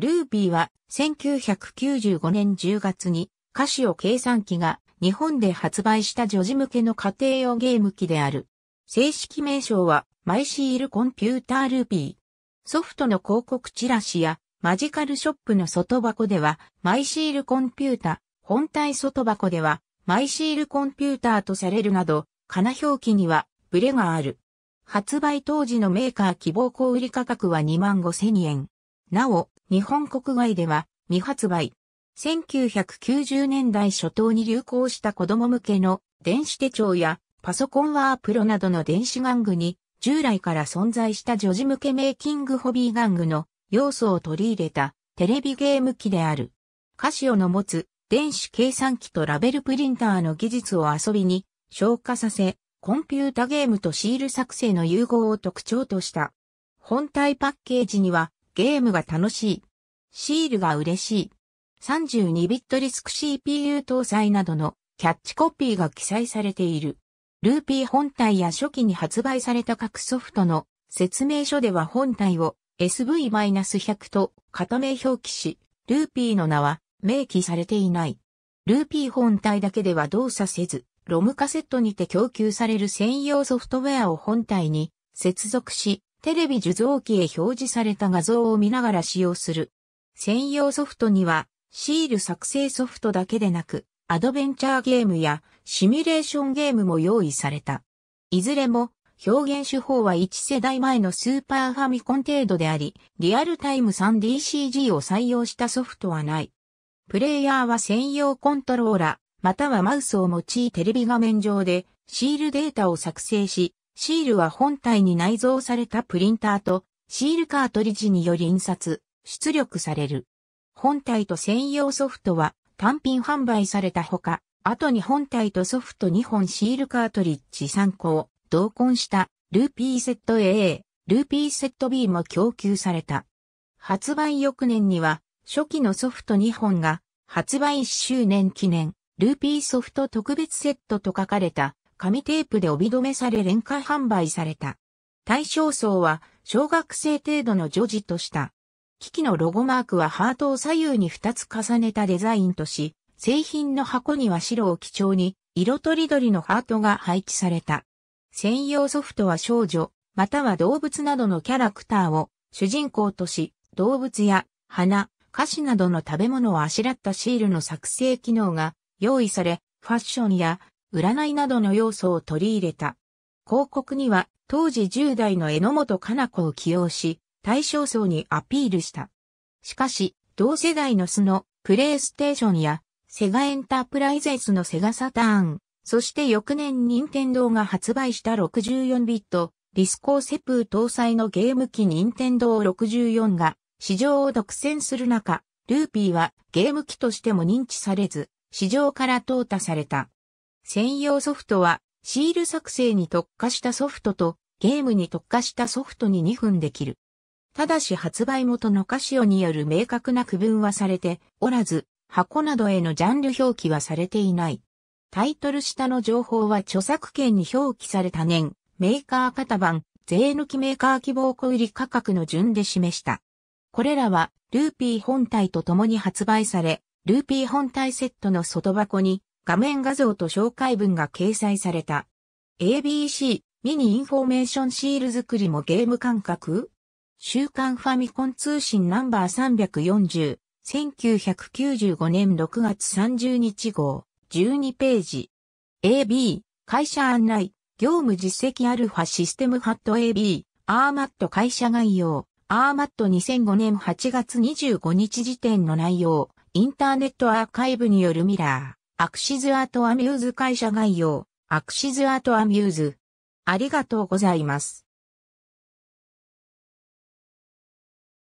ルービーは1995年10月にカシオ計算機が日本で発売した女児向けの家庭用ゲーム機である。正式名称はマイシールコンピュータールービー。ソフトの広告チラシやマジカルショップの外箱ではマイシールコンピュータ、本体外箱ではマイシールコンピューターとされるなど、かな表記にはブレがある。発売当時のメーカー希望小売価格は25,000万円。なお、日本国外では未発売。1990年代初頭に流行した子供向けの電子手帳やパソコンワープロなどの電子玩具に従来から存在した女児向けメイキングホビー玩具の要素を取り入れたテレビゲーム機である。カシオの持つ電子計算機とラベルプリンターの技術を遊びに消化させ、コンピュータゲームとシール作成の融合を特徴とした。本体パッケージにはゲームが楽しい。シールが嬉しい。32ビットリスク CPU 搭載などのキャッチコピーが記載されている。ルーピー本体や初期に発売された各ソフトの説明書では本体を SV-100 と片名表記し、ルーピーの名は明記されていない。ルーピー本体だけでは動作せず、ロムカセットにて供給される専用ソフトウェアを本体に接続し、テレビ受像機へ表示された画像を見ながら使用する。専用ソフトには、シール作成ソフトだけでなく、アドベンチャーゲームやシミュレーションゲームも用意された。いずれも表現手法は1世代前のスーパーファミコン程度であり、リアルタイム 3DCG を採用したソフトはない。プレイヤーは専用コントローラ、またはマウスを用いテレビ画面上でシールデータを作成し、シールは本体に内蔵されたプリンターとシールカートリッジにより印刷、出力される。本体と専用ソフトは単品販売されたほか、後に本体とソフト2本シールカートリッジ3個を同梱したルーピーセット AA、ルーピーセット B も供給された。発売翌年には初期のソフト2本が発売1周年記念ルーピーソフト特別セットと書かれた紙テープで帯留めされ廉価販売された。対象層は小学生程度の女児とした。機器のロゴマークはハートを左右に2つ重ねたデザインとし、製品の箱には白を基調に、色とりどりのハートが配置された。専用ソフトは少女、または動物などのキャラクターを主人公とし、動物や花、菓子などの食べ物をあしらったシールの作成機能が用意され、ファッションや占いなどの要素を取り入れた。広告には当時10代の榎本かな子を起用し、対象層にアピールした。しかし、同世代のスノ、プレイステーションや、セガエンタープライゼスのセガサターン、そして翌年任天堂が発売した6 4ビット、ディスコーセプー搭載のゲーム機任天堂64が市場を独占する中、ルーピーはゲーム機としても認知されず、市場から淘汰された。専用ソフトは、シール作成に特化したソフトと、ゲームに特化したソフトに2分できる。ただし発売元のカシオによる明確な区分はされておらず、箱などへのジャンル表記はされていない。タイトル下の情報は著作権に表記された年、メーカー型番、税抜きメーカー希望小売価格の順で示した。これらは、ルーピー本体と共に発売され、ルーピー本体セットの外箱に、画面画像と紹介文が掲載された。ABC ミニインフォメーションシール作りもゲーム感覚週刊ファミコン通信ナンバー340、1995年6月30日号、12ページ。AB、会社案内、業務実績アルファシステムハット AB、アーマット会社概要、アーマット2005年8月25日時点の内容、インターネットアーカイブによるミラー。アクシズアートアミューズ会社概要、アクシズアートアミューズ。ありがとうございます。